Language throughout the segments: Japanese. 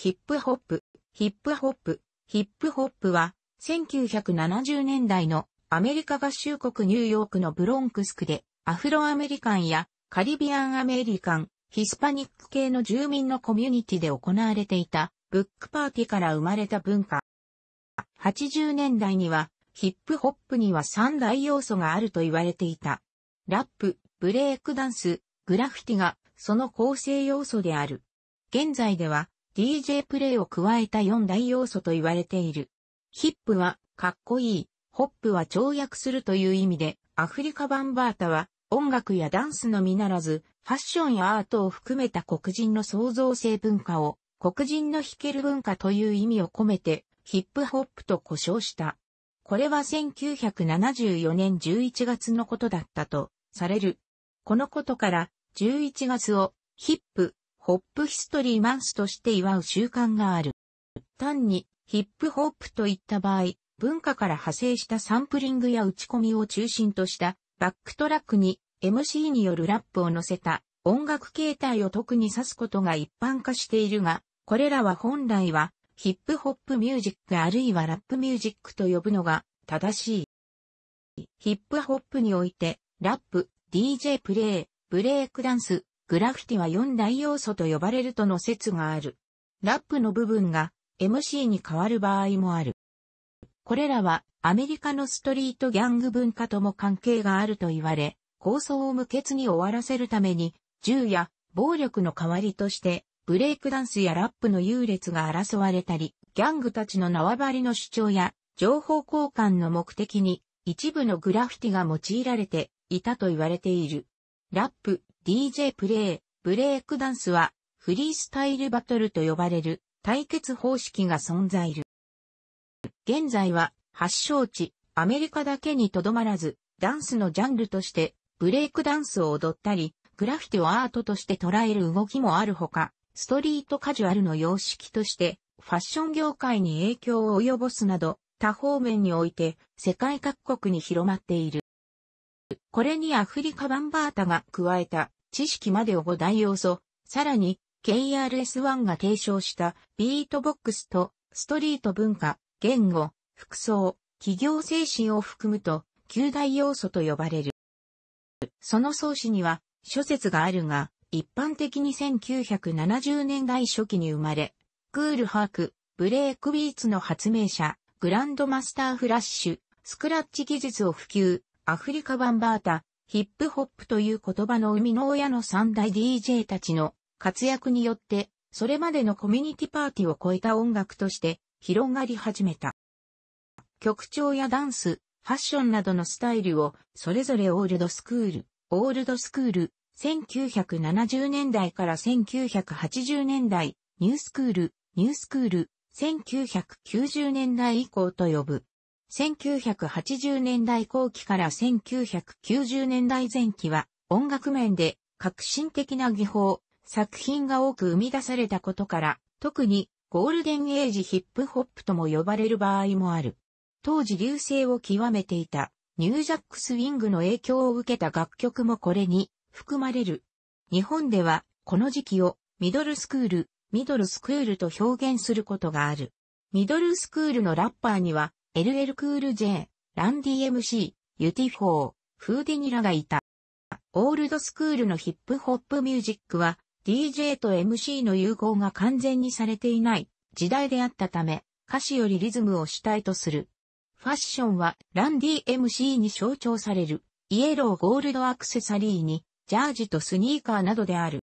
ヒップホップ、ヒップホップ、ヒップホップは、1970年代のアメリカ合衆国ニューヨークのブロンクス区で、アフロアメリカンやカリビアンアメリカン、ヒスパニック系の住民のコミュニティで行われていた、ブックパーティーから生まれた文化。80年代には、ヒップホップには三大要素があると言われていた。ラップ、ブレイクダンス、グラフィティが、その構成要素である。現在では、DJ プレイを加えた4大要素と言われている。ヒップは、かっこいい、ホップは跳躍するという意味で、アフリカ版バータは、音楽やダンスのみならず、ファッションやアートを含めた黒人の創造性文化を、黒人の弾ける文化という意味を込めて、ヒップホップと呼称した。これは1974年11月のことだったと、される。このことから、11月を、ヒップ、ホップヒストリーマンスとして祝う習慣がある。単にヒップホップといった場合、文化から派生したサンプリングや打ち込みを中心としたバックトラックに MC によるラップを乗せた音楽形態を特に指すことが一般化しているが、これらは本来はヒップホップミュージックあるいはラップミュージックと呼ぶのが正しい。ヒップホップにおいて、ラップ、DJ プレイ、ブレイクダンス、グラフィティは4大要素と呼ばれるとの説がある。ラップの部分が MC に変わる場合もある。これらはアメリカのストリートギャング文化とも関係があると言われ、構想を無欠に終わらせるために、銃や暴力の代わりとして、ブレイクダンスやラップの優劣が争われたり、ギャングたちの縄張りの主張や情報交換の目的に一部のグラフィティが用いられていたと言われている。ラップ、DJ プレイ、ブレイクダンスは、フリースタイルバトルと呼ばれる対決方式が存在る。現在は、発祥地、アメリカだけにとどまらず、ダンスのジャンルとして、ブレイクダンスを踊ったり、グラフィティをアートとして捉える動きもあるほか、ストリートカジュアルの様式として、ファッション業界に影響を及ぼすなど、多方面において世界各国に広まっている。これにアフリカバンバータが加えた知識までを5大要素、さらに KRS1 が提唱したビートボックスとストリート文化、言語、服装、企業精神を含むと旧大要素と呼ばれる。その創始には諸説があるが、一般的に1970年代初期に生まれ、クールハーク、ブレイクビーツの発明者、グランドマスターフラッシュ、スクラッチ技術を普及、アフリカバンバータ、ヒップホップという言葉の生みの親の三大 DJ たちの活躍によって、それまでのコミュニティパーティーを超えた音楽として広がり始めた。曲調やダンス、ファッションなどのスタイルを、それぞれオールドスクール、オールドスクール、1970年代から1980年代、ニュースクール、ニュースクール、1990年代以降と呼ぶ。1980年代後期から1990年代前期は音楽面で革新的な技法、作品が多く生み出されたことから、特にゴールデンエイジヒップホップとも呼ばれる場合もある。当時流星を極めていたニュージャックスウィングの影響を受けた楽曲もこれに含まれる。日本ではこの時期をミドルスクール、ミドルスクールと表現することがある。ミドルスクールのラッパーには LL クール J、ランディ MC、ユティフォー、フーディニラがいた。オールドスクールのヒップホップミュージックは DJ と MC の融合が完全にされていない時代であったため歌詞よりリズムを主体とする。ファッションはランディ MC に象徴されるイエローゴールドアクセサリーにジャージとスニーカーなどである。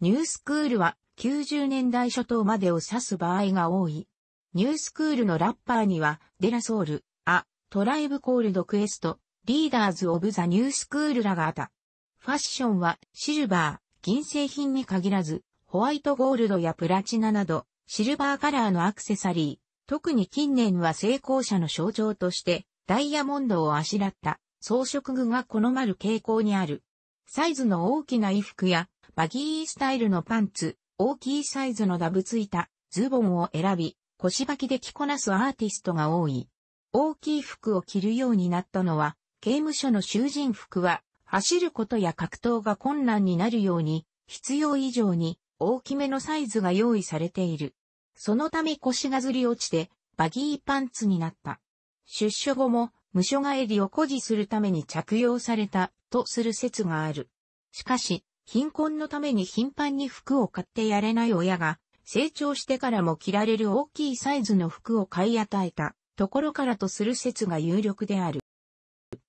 ニュースクールは90年代初頭までを指す場合が多い。ニュースクールのラッパーには、デラソール、ア、トライブコールドクエスト、リーダーズオブザニュースクールらがあた。ファッションは、シルバー、銀製品に限らず、ホワイトゴールドやプラチナなど、シルバーカラーのアクセサリー、特に近年は成功者の象徴として、ダイヤモンドをあしらった装飾具が好まる傾向にある。サイズの大きな衣服や、バギースタイルのパンツ、大きいサイズのダブついたズボンを選び、腰履きで着こなすアーティストが多い。大きい服を着るようになったのは、刑務所の囚人服は、走ることや格闘が困難になるように、必要以上に大きめのサイズが用意されている。そのため腰がずり落ちて、バギーパンツになった。出所後も、無所帰りを誇示するために着用された、とする説がある。しかし、貧困のために頻繁に服を買ってやれない親が、成長してからも着られる大きいサイズの服を買い与えたところからとする説が有力である。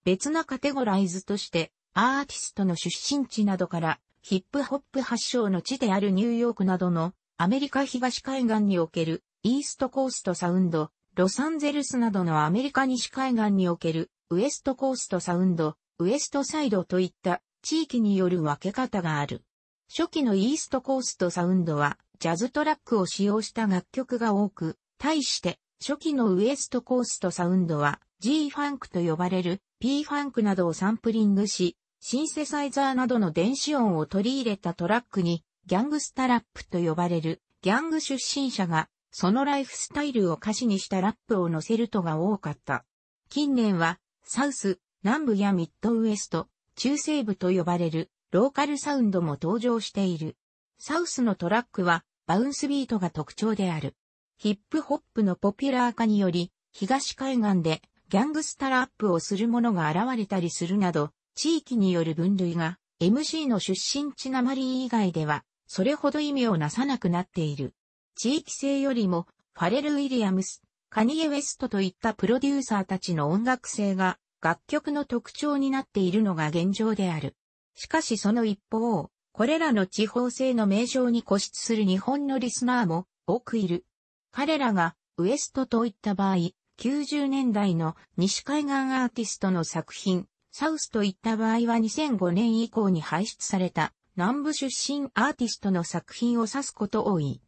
別なカテゴライズとして、アーティストの出身地などから、ヒップホップ発祥の地であるニューヨークなどのアメリカ東海岸におけるイーストコーストサウンド、ロサンゼルスなどのアメリカ西海岸におけるウエストコーストサウンド、ウエストサイドといった地域による分け方がある。初期のイーストコーストサウンドはジャズトラックを使用した楽曲が多く、対して初期のウエストコーストサウンドは G-Funk と呼ばれる P-Funk などをサンプリングし、シンセサイザーなどの電子音を取り入れたトラックにギャングスタラップと呼ばれるギャング出身者がそのライフスタイルを歌詞にしたラップを載せるとが多かった。近年はサウス、南部やミッドウエスト、中西部と呼ばれるローカルサウンドも登場している。サウスのトラックはバウンスビートが特徴である。ヒップホップのポピュラー化により、東海岸でギャングスタラップをする者が現れたりするなど、地域による分類が MC の出身地なまり以外では、それほど意味をなさなくなっている。地域性よりも、ファレル・ウィリアムス、カニエ・ウェストといったプロデューサーたちの音楽性が楽曲の特徴になっているのが現状である。しかしその一方、これらの地方性の名称に固執する日本のリスナーも多くいる。彼らがウエストといった場合、90年代の西海岸アーティストの作品、サウスといった場合は2005年以降に排出された南部出身アーティストの作品を指すこと多い。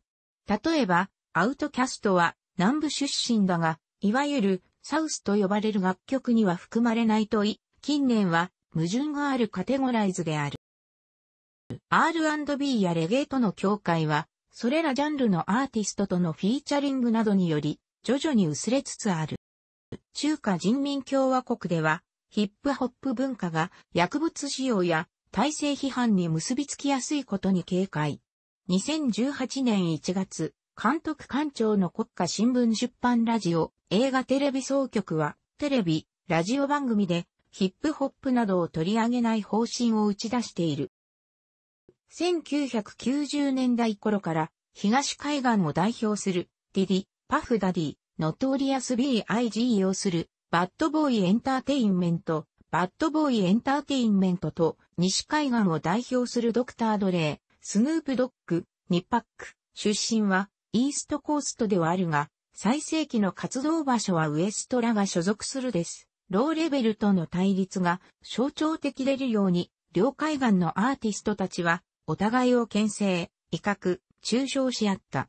例えば、アウトキャストは南部出身だが、いわゆるサウスと呼ばれる楽曲には含まれないとい、近年は矛盾があるカテゴライズである。R&B やレゲエとの境界は、それらジャンルのアーティストとのフィーチャリングなどにより、徐々に薄れつつある。中華人民共和国では、ヒップホップ文化が薬物使用や体制批判に結びつきやすいことに警戒。2018年1月、監督官庁の国家新聞出版ラジオ、映画テレビ総局は、テレビ、ラジオ番組で、ヒップホップなどを取り上げない方針を打ち出している。1990年代頃から東海岸を代表するディディ、パフダディ、ノトリアス B.I.G. をするバッドボーイエンターテインメント、バッドボーイエンターテインメントと西海岸を代表するドクター・ドレー、スヌープ・ドッグ、ニッパック、出身はイーストコーストではあるが、最盛期の活動場所はウエストラが所属するです。ローレベルとの対立が象徴的でるように、両海岸のアーティストたちはお互いを牽制、威嚇、中傷し合った。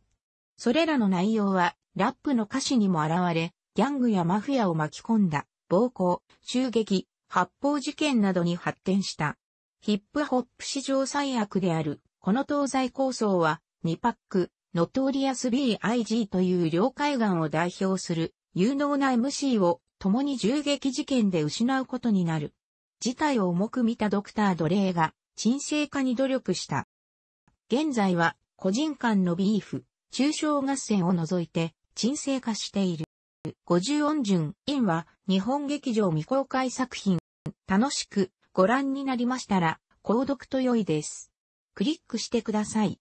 それらの内容は、ラップの歌詞にも現れ、ギャングやマフィアを巻き込んだ、暴行、襲撃、発砲事件などに発展した。ヒップホップ史上最悪である、この東西構想は、ニパック、ノトリアス B.I.G. という領海岸を代表する、有能な MC を、共に銃撃事件で失うことになる。事態を重く見たドクター・ドレーが、沈静化に努力した。現在は個人間のビーフ、中小合戦を除いて沈静化している。50音順、インは日本劇場未公開作品。楽しくご覧になりましたら、購読と良いです。クリックしてください。